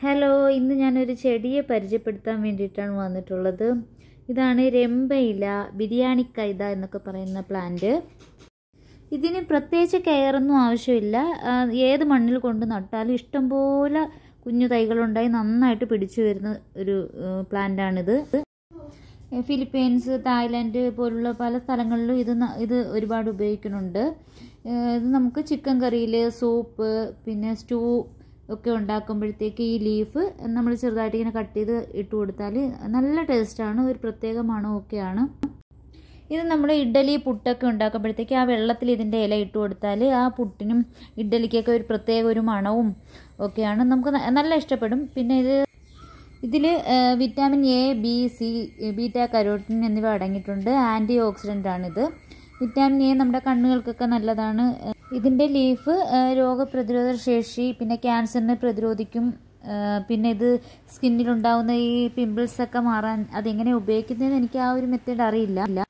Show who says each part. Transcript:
Speaker 1: hello ഇന്ന് ഞാനൊരു ചെടിയെ പരിചയപ്പെടുത്താൻ വേണ്ടിയിട്ടാണ് വന്നിട്ടുള്ളത് ഇതാണ് രംഭയില ബിരിയാണി കൈത എന്നൊക്കെ പറയുന്ന പ്ലാന്റ് ഇതിന് പ്രത്യേകിച്ച് കെയറൊന്നും ആവശ്യമില്ല ഏത് മണ്ണിൽ കൊണ്ട് നട്ടാലും ഇഷ്ടംപോലെ കുഞ്ഞു തൈകളുണ്ടായി നന്നായിട്ട് പിടിച്ചു വരുന്ന ഒരു പ്ലാന്റാണിത് ഫിലിപ്പീൻസ് തായ്ലാൻഡ് പോലുള്ള പല സ്ഥലങ്ങളിലും ഇത് ഇത് ഒരുപാട് ഉപയോഗിക്കുന്നുണ്ട് ഇത് നമുക്ക് ചിക്കൻ കറിയിൽ സൂപ്പ് പിന്നെ സ്റ്റൂ ഒക്കെ ഉണ്ടാക്കുമ്പോഴത്തേക്ക് ഈ ലീഫ് നമ്മൾ ചെറുതായിട്ട് ഇങ്ങനെ കട്ട് ചെയ്ത് ഇട്ട് കൊടുത്താൽ നല്ല ടേസ്റ്റാണ് ഒരു പ്രത്യേക മണമൊക്കെയാണ് ഇത് നമ്മൾ ഇഡ്ഡലി പുട്ടൊക്കെ ഉണ്ടാക്കുമ്പോഴത്തേക്ക് ആ വെള്ളത്തിൽ ഇതിൻ്റെ ഇല ഇട്ട് കൊടുത്താൽ ആ പുട്ടിനും ഇഡ്ഡലിക്കൊക്കെ ഒരു പ്രത്യേക ഒരു മണവും ഒക്കെയാണ് നമുക്ക് നല്ല ഇഷ്ടപ്പെടും പിന്നെ ഇത് ഇതിൽ vitamin A B C beta carotene എന്നിവ അടങ്ങിയിട്ടുണ്ട് ആൻറ്റി ഓക്സിഡൻ്റ് ആണിത് വിറ്റാമിൻ എ നമ്മുടെ കണ്ണുകൾക്കൊക്കെ നല്ലതാണ് ഇതിൻ്റെ ലീഫ് രോഗപ്രതിരോധ ശേഷി പിന്നെ ക്യാൻസറിനെ പ്രതിരോധിക്കും പിന്നെ ഇത് സ്കിന്നിലുണ്ടാവുന്ന ഈ പിമ്പിൾസൊക്കെ മാറാൻ അതെങ്ങനെ ഉപയോഗിക്കുന്നതെന്ന് എനിക്ക് ആ ഒരു മെത്തേഡ് അറിയില്ല